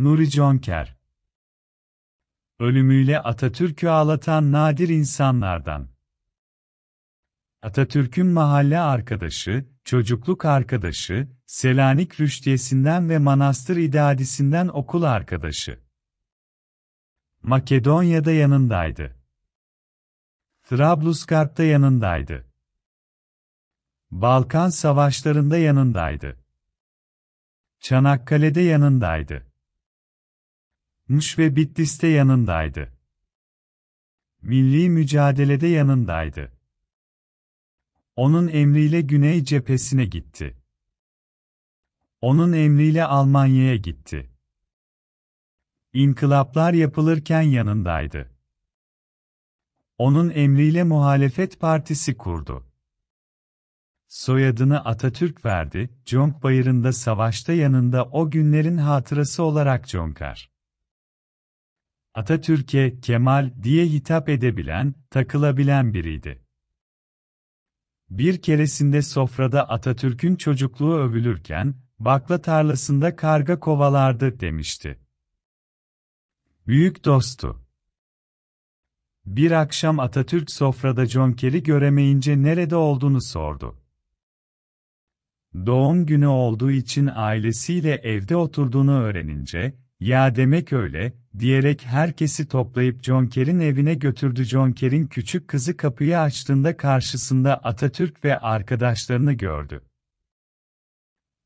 Nuri Jonker Ölümüyle Atatürk'ü ağlatan nadir insanlardan. Atatürk'ün mahalle arkadaşı, çocukluk arkadaşı, Selanik Rüştiyesinden ve Manastır İdadisinden okul arkadaşı. Makedonya'da yanındaydı. Trablusgarp'ta yanındaydı. Balkan savaşlarında yanındaydı. Çanakkale'de yanındaydı. Muş ve Bitlis'te yanındaydı. Milli mücadelede yanındaydı. Onun emriyle Güney cephesine gitti. Onun emriyle Almanya'ya gitti. İnkılaplar yapılırken yanındaydı. Onun emriyle muhalefet partisi kurdu. Soyadını Atatürk verdi, Conk Bayırı'nda savaşta yanında o günlerin hatırası olarak Conkar. Atatürk'e Kemal diye hitap edebilen, takılabilen biriydi. Bir keresinde sofrada Atatürk'ün çocukluğu övülürken, bakla tarlasında karga kovalardı demişti. Büyük dostu. Bir akşam Atatürk sofrada John Kelly göremeyince nerede olduğunu sordu. Doğum günü olduğu için ailesiyle evde oturduğunu öğrenince, ya demek öyle, diyerek herkesi toplayıp Jonker'in evine götürdü. Jonker'in küçük kızı kapıyı açtığında karşısında Atatürk ve arkadaşlarını gördü.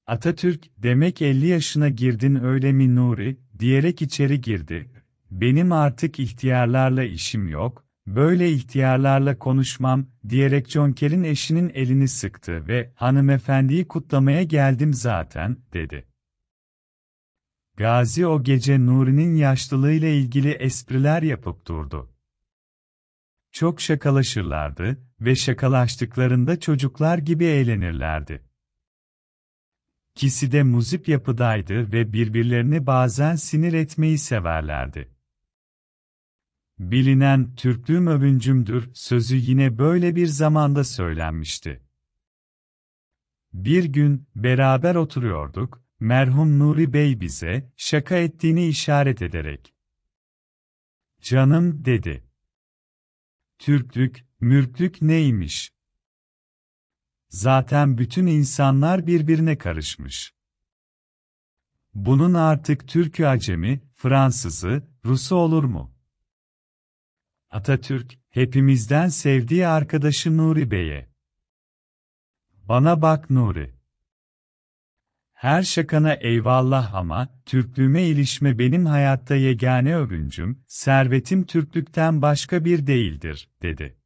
Atatürk, demek 50 yaşına girdin öyle mi Nuri, diyerek içeri girdi. Benim artık ihtiyarlarla işim yok, böyle ihtiyarlarla konuşmam, diyerek Jonker'in eşinin elini sıktı ve hanımefendiyi kutlamaya geldim zaten, dedi. Gazi o gece Nuri'nin yaşlılığıyla ilgili espriler yapıp durdu. Çok şakalaşırlardı ve şakalaştıklarında çocuklar gibi eğlenirlerdi. Kisi de muzip yapıdaydı ve birbirlerini bazen sinir etmeyi severlerdi. Bilinen Türklüğüm övüncümdür sözü yine böyle bir zamanda söylenmişti. Bir gün beraber oturuyorduk merhum Nuri Bey bize şaka ettiğini işaret ederek. Canım dedi. Türklük, mürklük neymiş? Zaten bütün insanlar birbirine karışmış. Bunun artık Türk'ü Acemi, Fransızı, Rus'u olur mu? Atatürk, hepimizden sevdiği arkadaşı Nuri Bey'e. Bana bak Nuri. Her şakana eyvallah ama, Türklüğüme ilişme benim hayatta yegane övüncüm, servetim Türklükten başka bir değildir, dedi.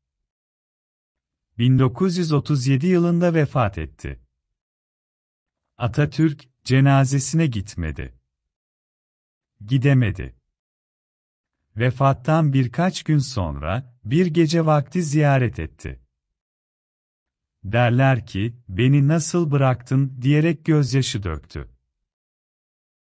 1937 yılında vefat etti. Atatürk, cenazesine gitmedi. Gidemedi. Vefattan birkaç gün sonra, bir gece vakti ziyaret etti derler ki, beni nasıl bıraktın diyerek gözyaşı döktü.